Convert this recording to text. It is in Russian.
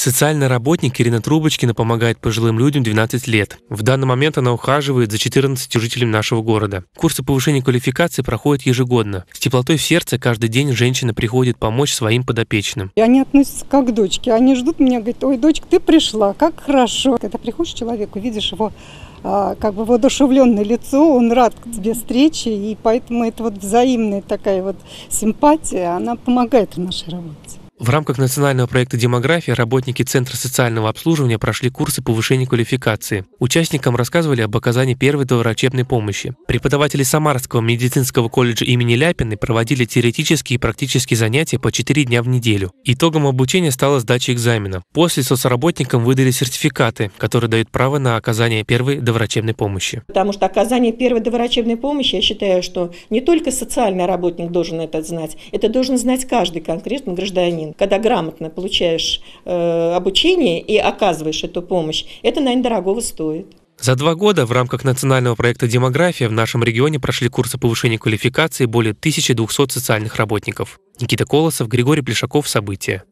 Социальный работник Ирина Трубочкина помогает пожилым людям 12 лет. В данный момент она ухаживает за 14 жителями нашего города. Курсы повышения квалификации проходят ежегодно. С теплотой в сердце каждый день женщина приходит помочь своим подопечным. И они относятся как к дочке. Они ждут меня, говорят, ой, дочка, ты пришла, как хорошо. Когда приходишь к человеку, видишь его а, как бы воодушевленное лицо, он рад к тебе встрече, и поэтому эта вот взаимная такая вот симпатия, она помогает в нашей работе. В рамках национального проекта «Демография» работники Центра социального обслуживания прошли курсы повышения квалификации. Участникам рассказывали об оказании первой доврачебной помощи. Преподаватели Самарского медицинского колледжа имени Ляпиной проводили теоретические и практические занятия по 4 дня в неделю. Итогом обучения стала сдача экзамена. После соцработникам выдали сертификаты, которые дают право на оказание первой доврачебной помощи. Потому что оказание первой доврачебной помощи, я считаю, что не только социальный работник должен это знать, это должен знать каждый конкретный гражданин обязательно. Когда грамотно получаешь э, обучение и оказываешь эту помощь, это, наверное, дорогого стоит. За два года в рамках национального проекта «Демография» в нашем регионе прошли курсы повышения квалификации более 1200 социальных работников. Никита Колосов, Григорий Плешаков. События.